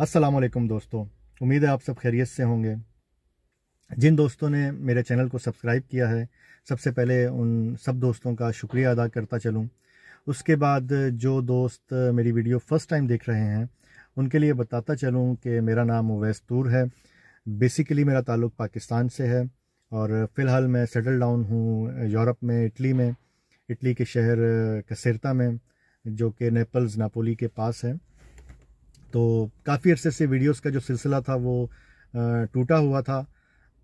असलम दोस्तों उम्मीद है आप सब खैरियत से होंगे जिन दोस्तों ने मेरे चैनल को सब्सक्राइब किया है सबसे पहले उन सब दोस्तों का शुक्रिया अदा करता चलूं उसके बाद जो दोस्त मेरी वीडियो फ़र्स्ट टाइम देख रहे हैं उनके लिए बताता चलूं कि मेरा नाम ओवैस तूर है बेसिकली मेरा ताल्लुक़ पाकिस्तान से है और फ़िलहाल मैं सेटल डाउन हूँ यूरोप में इटली में इटली के शहर कसेरता में जो कि नेपल्स नापोली के पास है तो काफ़ी अरसे से वीडियोस का जो सिलसिला था वो टूटा हुआ था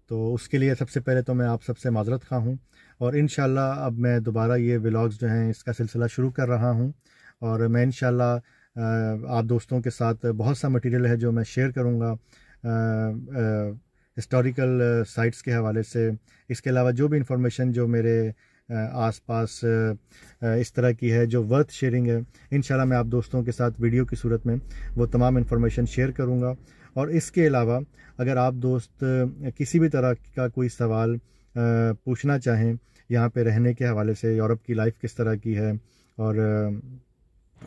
तो उसके लिए सबसे पहले तो मैं आप सबसे माजरत खा हूँ और इन अब मैं दोबारा ये व्लाग्स जो हैं इसका सिलसिला शुरू कर रहा हूँ और मैं इन आप दोस्तों के साथ बहुत सा मटेरियल है जो मैं शेयर करूँगा हिस्टोरिकल साइट्स के हवाले से इसके अलावा जो भी इंफॉर्मेशन जो मेरे आसपास इस तरह की है जो वर्थ शेयरिंग है इन मैं आप दोस्तों के साथ वीडियो की सूरत में वो तमाम इन्फॉर्मेशन शेयर करूँगा और इसके अलावा अगर आप दोस्त किसी भी तरह का कोई सवाल पूछना चाहें यहाँ पे रहने के हवाले से यूरोप की लाइफ किस तरह की है और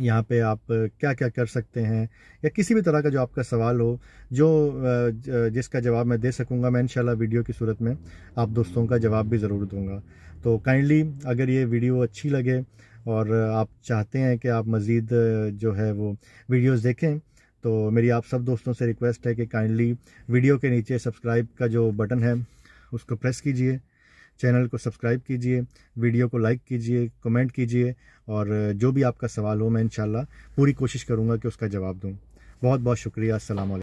यहाँ पे आप क्या क्या कर सकते हैं या किसी भी तरह का जो आपका सवाल हो जो जिसका जवाब मैं दे सकूँगा मैं इंशाल्लाह वीडियो की सूरत में आप दोस्तों का जवाब भी ज़रूर दूँगा तो काइंडली अगर ये वीडियो अच्छी लगे और आप चाहते हैं कि आप मज़ीद जो है वो वीडियोज़ देखें तो मेरी आप सब दोस्तों से रिक्वेस्ट है कि काइंडली वीडियो के नीचे सब्सक्राइब का जो बटन है उसको प्रेस कीजिए चैनल को सब्सक्राइब कीजिए वीडियो को लाइक कीजिए कमेंट कीजिए और जो भी आपका सवाल हो मैं इन पूरी कोशिश करूँगा कि उसका जवाब दूँ बहुत बहुत शुक्रिया असल